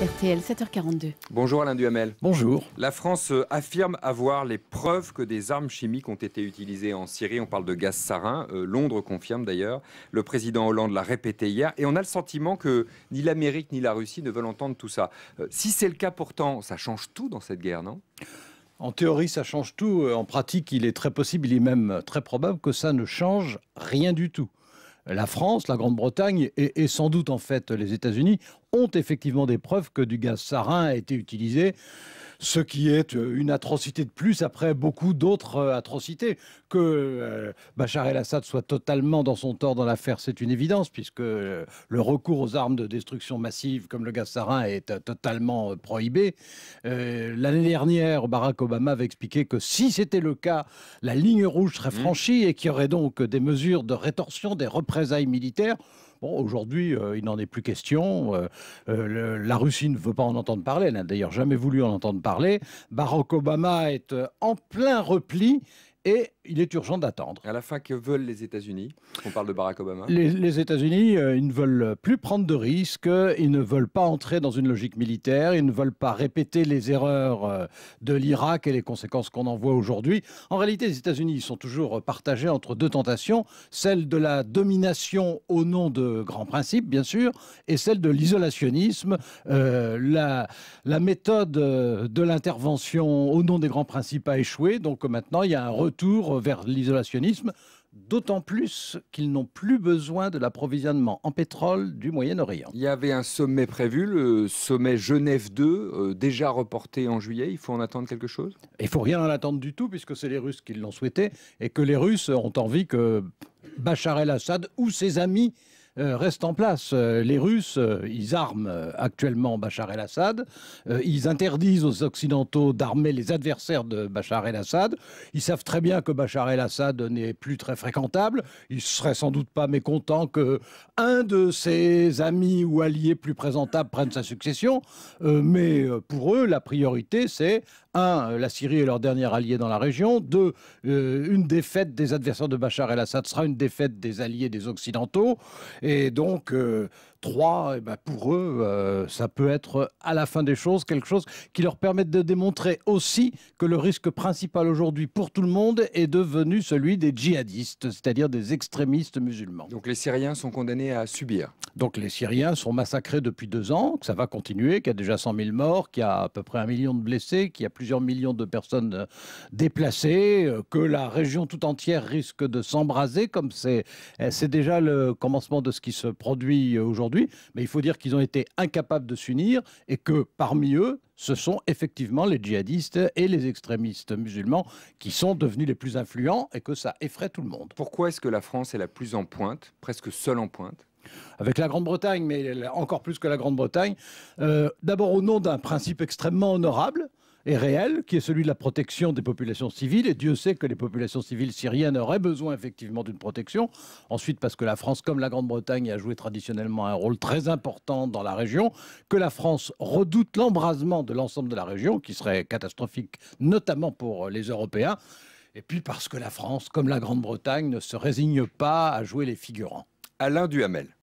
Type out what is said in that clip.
RTL 7h42. Bonjour Alain Duhamel. Bonjour. La France euh, affirme avoir les preuves que des armes chimiques ont été utilisées en Syrie. On parle de gaz sarin. Euh, Londres confirme d'ailleurs. Le président Hollande l'a répété hier. Et on a le sentiment que ni l'Amérique ni la Russie ne veulent entendre tout ça. Euh, si c'est le cas pourtant, ça change tout dans cette guerre, non en théorie, ça change tout. En pratique, il est très possible, il est même très probable que ça ne change rien du tout la France, la Grande-Bretagne et, sans doute en fait les États-Unis ont effectivement des preuves que du gaz sarin a été utilisé ce qui est euh, une atrocité de plus après beaucoup d'autres euh, atrocités. Que euh, Bachar el-Assad soit totalement dans son tort dans l'affaire, c'est une évidence, puisque le recours aux armes de destruction massive comme le gaz sarin est totalement prohibé. L'année dernière, Barack Obama avait expliqué que si c'était le cas, la ligne rouge serait mmh. franchie et qu'il y aurait donc des mesures de rétorsion, des représailles militaires aujourd'hui, euh, il n'en est plus question. Euh, euh, la Russie ne veut pas en entendre parler. Elle n'a d'ailleurs jamais voulu en entendre parler. Barack Obama est en plein repli et il est urgent d'attendre. À la fin, que veulent les États-Unis On parle de Barack Obama. Les, États-Unis, euh, ils ne veulent plus prendre de risques, ils ne veulent pas entrer dans une logique militaire, ils ne veulent pas répéter les erreurs euh, de l'Irak et les conséquences qu'on en voit aujourd'hui. En réalité, les États-Unis sont toujours partagés entre deux tentations, celle de la domination au nom de grands principes, bien sûr, et celle de l'isolationnisme, euh, la, la méthode de l'intervention au nom des grands principes a échoué, donc maintenant il y a un retour vers l'isolationnisme, d'autant plus qu'ils n'ont plus besoin de l'approvisionnement en pétrole du Moyen-Orient. Il y avait un sommet prévu, le sommet Genève 2, euh, déjà reporté en juillet. Il faut en attendre quelque chose Il faut rien en attendre du tout, puisque c'est les Russes qui l'ont souhaité et que les Russes ont envie que Bachar el-Assad ou ses amis euh, reste en place. Euh, les Russes, euh, ils arment actuellement Bachar el-Assad, ils interdisent aux Occidentaux d'armer les adversaires de Bachar el-Assad, ils savent très bien que Bachar el-Assad n'est plus très fréquentable, ils seraient sans doute pas mécontents que un de ses amis ou alliés plus présentables prenne sa succession, mais pour eux, la priorité, c'est un, euh, la Syrie est leur dernier allié dans la région. Deux, euh, une défaite des adversaires de Bachar el-Assad sera une défaite des alliés des Occidentaux. Et donc, euh, trois, et eh ben pour eux, euh, ça peut être à la fin des choses quelque chose qui leur permette de démontrer aussi que le risque principal aujourd'hui pour tout le monde est devenu celui des djihadistes, c'est-à-dire des extrémistes musulmans. Donc les Syriens sont condamnés à subir. Donc les Syriens sont massacrés depuis deux ans, que ça va continuer, qu'il y a déjà 100 000 morts, qu'il y a à peu près un million de blessés, qu'il y a plusieurs millions de personnes euh, déplacées, euh, que la région tout entière risque de s'embraser, comme c'est eh, déjà le commencement de ce qui se produit aujourd'hui mais il faut dire qu'ils ont été incapables de s'unir et que parmi eux, ce sont effectivement les djihadistes et les extrémistes musulmans qui sont devenus les plus influents et que ça effraie tout le monde. Pourquoi est-ce que la France est la plus en pointe, presque seule en pointe avec la Grande-Bretagne, mais encore plus que la Grande-Bretagne, euh, d'abord au nom d'un principe extrêmement honorable, est réel, qui est celui de la protection des populations civiles. Et Dieu sait que les populations civiles syriennes auraient besoin effectivement d'une protection. Ensuite, parce que la France, comme la Grande-Bretagne, a joué traditionnellement un rôle très important dans la région, que la France redoute l'embrasement de l'ensemble de la région, qui serait catastrophique, notamment pour euh, les Européens. Et puis parce que la France, comme la Grande-Bretagne, ne se résigne pas à jouer les figurants. Alain Duhamel.